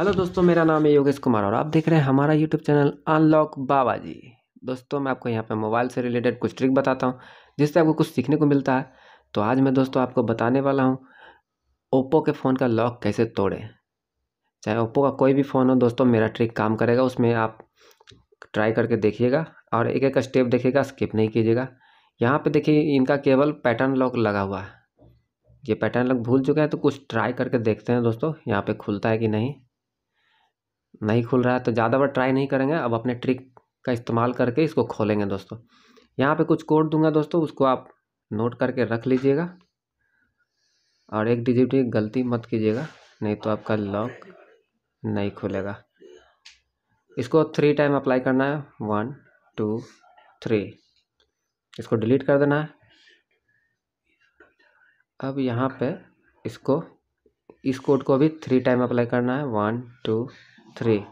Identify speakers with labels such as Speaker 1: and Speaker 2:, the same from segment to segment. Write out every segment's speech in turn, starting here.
Speaker 1: hello दोस्तों मेरा नाम है योगेश कुमार और आप देख रहे हैं हमारा YouTube channel unlock Baba ji दोस्तों मैं आपको यहाँ पे मोबाइल से रिलेटेड कुछ ट्रिक बताता हूँ जिससे आपको कुछ सीखने को मिलता है तो आज मैं दोस्तों आपको बताने वाला हूँ ओप्पो के फ़ोन का लॉक कैसे तोड़ें चाहे ओप्पो का कोई भी फ़ोन हो दोस्तों मेरा ट्रिक काम करेगा उसमें आप ट्राई करके देखिएगा और एक एक स्टेप देखिएगा स्किप नहीं कीजिएगा यहाँ पर देखिए इनका केवल पैटर्न लॉक लगा हुआ है ये पैटर्न लॉक भूल चुके हैं तो कुछ ट्राई करके देखते हैं दोस्तों यहाँ पर खुलता है कि नहीं नहीं खुल रहा है तो ज़्यादा बार ट्राई नहीं करेंगे अब अपने ट्रिक का इस्तेमाल करके इसको खोलेंगे दोस्तों यहाँ पे कुछ कोड दूंगा दोस्तों उसको आप नोट करके रख लीजिएगा और एक डिजिट की गलती मत कीजिएगा नहीं तो आपका लॉक नहीं खुलेगा इसको थ्री टाइम अप्लाई करना है वन टू थ्री इसको डिलीट कर देना है अब यहाँ पे इसको इस कोड को भी थ्री टाइम अप्लाई करना है वन टू थ्री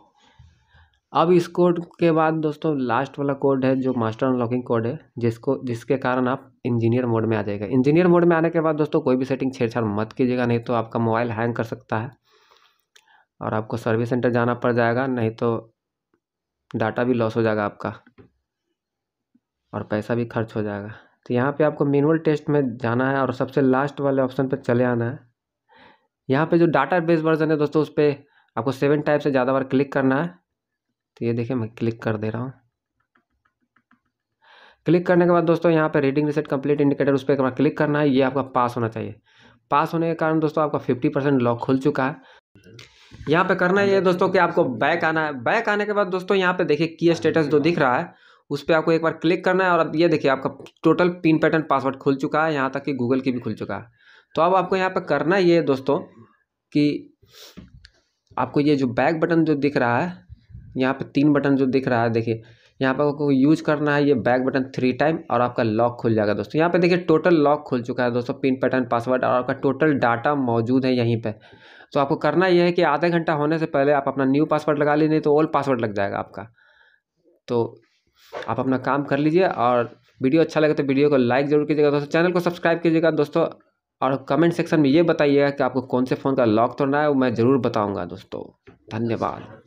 Speaker 1: अब इस कोड के बाद दोस्तों लास्ट वाला कोड है जो मास्टर अनलॉकिंग कोड है जिसको जिसके कारण आप इंजीनियर मोड में आ जाएगा इंजीनियर मोड में आने के बाद दोस्तों कोई भी सेटिंग छेड़छाड़ मत कीजिएगा नहीं तो आपका मोबाइल हैंग कर सकता है और आपको सर्विस सेंटर जाना पड़ जाएगा नहीं तो डाटा भी लॉस हो जाएगा आपका और पैसा भी खर्च हो जाएगा तो यहाँ पे आपको मैनुअल टेस्ट में जाना है और सबसे लास्ट वाले ऑप्शन पे चले आना है यहाँ पे जो डाटा बेस वर्जन है दोस्तों उस पर आपको सेवन टाइप से ज़्यादा बार क्लिक करना है तो ये देखिए मैं क्लिक कर दे रहा हूँ क्लिक करने के बाद दोस्तों यहाँ पे रीडिंग रिसेट कंप्लीट इंडिकेटर उस पर एक बार क्लिक करना है ये आपका पास होना चाहिए पास होने के कारण दोस्तों आपका फिफ्टी परसेंट लॉक खुल चुका है यहाँ पे करना ये दोस्तों कि आपको बैक आना है बैक आने के बाद दोस्तों यहाँ पे देखिए की स्टेटस जो दिख रहा है उस पर आपको एक बार क्लिक करना है और अब ये देखिए आपका टोटल पिन पैटर्न पासवर्ड खुल चुका है यहाँ तक कि गूगल की भी खुल चुका है तो अब आपको यहाँ पर करना ये दोस्तों कि आपको ये जो बैक बटन जो दिख रहा है यहाँ पे तीन बटन जो दिख रहा है देखिए यहाँ पर आपको यूज करना है ये बैक बटन थ्री टाइम और आपका लॉक खुल जाएगा दोस्तों यहाँ पे देखिए टोटल लॉक खुल चुका है दोस्तों पिन पैटर्न पासवर्ड और आपका टोटल डाटा मौजूद है यहीं पर तो आपको करना यह है कि आधा घंटा होने से पहले आप अपना न्यू पासवर्ड लगा लीजिए नहीं तो ओल्ड पासवर्ड लग जाएगा आपका तो आप अपना काम कर लीजिए और वीडियो अच्छा लगे तो वीडियो को लाइक जरूर कीजिएगा दोस्तों चैनल को सब्सक्राइब कीजिएगा दोस्तों और कमेंट सेक्शन में ये बताइएगा कि आपको कौन से फ़ोन का लॉक तोड़ना है वो मैं ज़रूर बताऊँगा दोस्तों धन्यवाद